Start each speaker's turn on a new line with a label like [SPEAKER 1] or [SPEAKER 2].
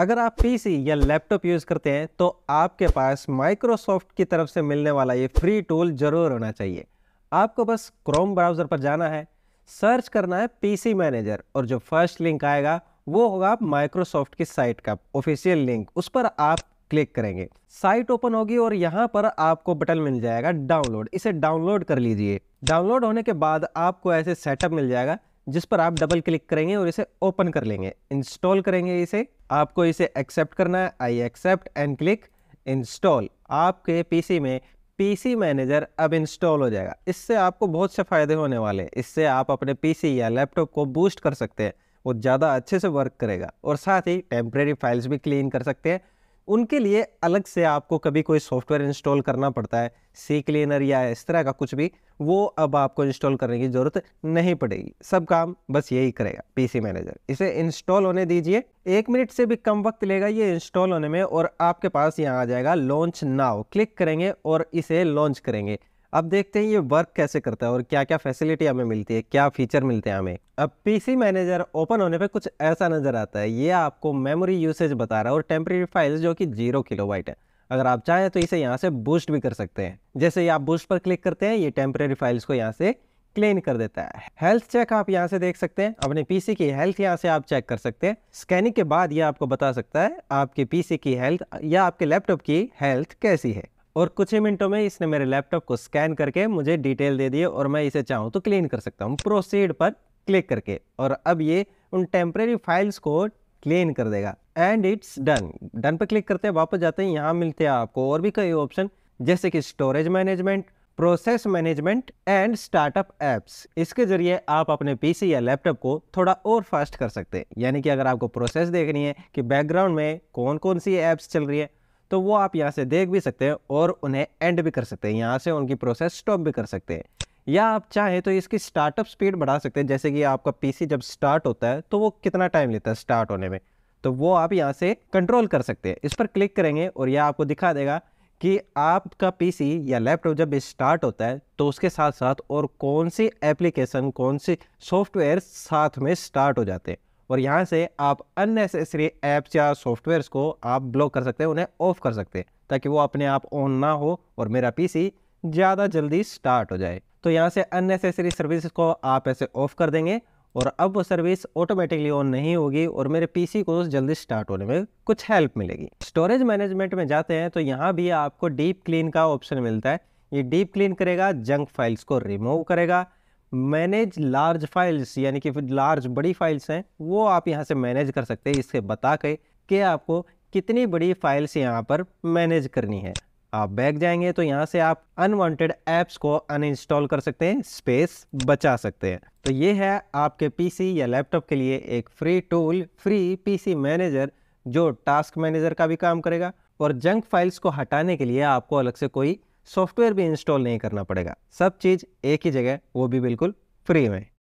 [SPEAKER 1] अगर आप पीसी या लैपटॉप यूज़ करते हैं तो आपके पास माइक्रोसॉफ्ट की तरफ से मिलने वाला ये फ्री टूल ज़रूर होना चाहिए आपको बस क्रोम ब्राउज़र पर जाना है सर्च करना है पीसी मैनेजर और जो फर्स्ट लिंक आएगा वो होगा माइक्रोसॉफ्ट की साइट का ऑफिशियल लिंक उस पर आप क्लिक करेंगे साइट ओपन होगी और यहाँ पर आपको बटन मिल जाएगा डाउनलोड इसे डाउनलोड कर लीजिए डाउनलोड होने के बाद आपको ऐसे सेटअप मिल जाएगा जिस पर आप डबल क्लिक करेंगे और इसे ओपन कर लेंगे इंस्टॉल करेंगे इसे आपको इसे एक्सेप्ट करना है I accept and click install आपके पीसी में पीसी मैनेजर अब इंस्टॉल हो जाएगा इससे आपको बहुत से फ़ायदे होने वाले हैं इससे आप अपने पीसी या लैपटॉप को बूस्ट कर सकते हैं वो ज़्यादा अच्छे से वर्क करेगा और साथ ही टेम्प्रेरी फाइल्स भी क्लीन कर सकते हैं उनके लिए अलग से आपको कभी कोई सॉफ्टवेयर इंस्टॉल करना पड़ता है सी क्लीनर या इस तरह का कुछ भी वो अब आपको इंस्टॉल करने की ज़रूरत नहीं पड़ेगी सब काम बस यही करेगा पीसी मैनेजर इसे इंस्टॉल होने दीजिए एक मिनट से भी कम वक्त लेगा ये इंस्टॉल होने में और आपके पास यहाँ आ जाएगा लॉन्च नाव क्लिक करेंगे और इसे लॉन्च करेंगे अब देखते हैं ये वर्क कैसे करता है और क्या क्या फैसिलिटी हमें मिलती है क्या फीचर मिलते हैं हमें अब पीसी मैनेजर ओपन होने पे कुछ ऐसा नज़र आता है ये आपको मेमोरी यूसेज बता रहा है और टेम्प्रेरी फाइल्स जो कि जीरो किलोबाइट है अगर आप चाहें तो इसे यहाँ से बूस्ट भी कर सकते हैं जैसे ही आप बूस्ट पर क्लिक करते हैं ये टेम्प्रेरी फाइल्स को यहाँ से क्लीन कर देता है हेल्थ चेक आप यहाँ से देख सकते हैं अपने पीसी की हेल्थ यहाँ से आप चेक कर सकते हैं स्कैनिंग के बाद ये आपको बता सकता है आपके पीसी की हेल्थ या आपके लैपटॉप की हेल्थ कैसी है और कुछ ही मिनटों में इसने मेरे लैपटॉप को स्कैन करके मुझे डिटेल दे दिए और मैं इसे चाहूँ तो क्लीन कर सकता हूँ प्रोसीड पर क्लिक करके और अब ये उन टेम्प्रेरी फाइल्स को क्लीन कर देगा एंड इट्स डन डन पर क्लिक करते हैं वापस जाते हैं यहाँ मिलते हैं आपको और भी कई ऑप्शन जैसे कि storage management process management and startup apps इसके जरिए आप अपने पीसी या लैपटॉप को थोड़ा और फास्ट कर सकते हैं यानी कि अगर आपको प्रोसेस देखनी है कि बैकग्राउंड में कौन कौन सी ऐप्स चल रही है तो वो आप यहाँ से देख भी सकते हैं और उन्हें एंड भी कर सकते हैं यहाँ से उनकी प्रोसेस स्टॉप भी कर सकते हैं या आप चाहें तो इसकी स्टार्टअप स्पीड बढ़ा सकते हैं जैसे कि आपका पीसी जब स्टार्ट होता है तो वो कितना टाइम लेता है स्टार्ट होने में तो वो आप यहाँ से कंट्रोल कर सकते हैं इस पर क्लिक करेंगे और यह आपको दिखा देगा कि आपका पीसी या लैपटॉप जब स्टार्ट होता है तो उसके साथ साथ और कौन सी एप्लीकेशन कौन से सॉफ्टवेयर साथ में स्टार्ट हो जाते हैं और यहाँ से आप अननेसेसरी ऐप्स या सॉफ्टवेयर्स को आप ब्लॉक कर सकते हैं उन्हें ऑफ कर सकते हैं ताकि वो अपने आप ऑन ना हो और मेरा पीसी ज़्यादा जल्दी स्टार्ट हो जाए तो यहाँ से अननेसेसरी सर्विस को आप ऐसे ऑफ कर देंगे और अब वो सर्विस ऑटोमेटिकली ऑन नहीं होगी और मेरे पीसी को जल्दी स्टार्ट होने में कुछ हेल्प मिलेगी स्टोरेज मैनेजमेंट में जाते हैं तो यहाँ भी आपको डीप क्लीन का ऑप्शन मिलता है ये डीप क्लीन करेगा जंक फाइल्स को रिमूव करेगा मैनेज लार्ज फाइल्स यानी कि लार्ज बड़ी फाइल्स हैं वो आप यहाँ से मैनेज कर सकते हैं इससे बता के कि आपको कितनी बड़ी फाइल्स यहाँ पर मैनेज करनी है आप बैक जाएंगे तो यहाँ से आप अनवांटेड ऐप्स को अनइंस्टॉल कर सकते हैं स्पेस बचा सकते हैं तो ये है आपके पीसी या लैपटॉप के लिए एक free tool free PC manager जो टास्क मैनेजर का भी काम करेगा और जंक फाइल्स को हटाने के लिए आपको अलग से कोई सॉफ्टवेयर भी इंस्टॉल नहीं करना पड़ेगा सब चीज़ एक ही जगह वो भी बिल्कुल फ्री में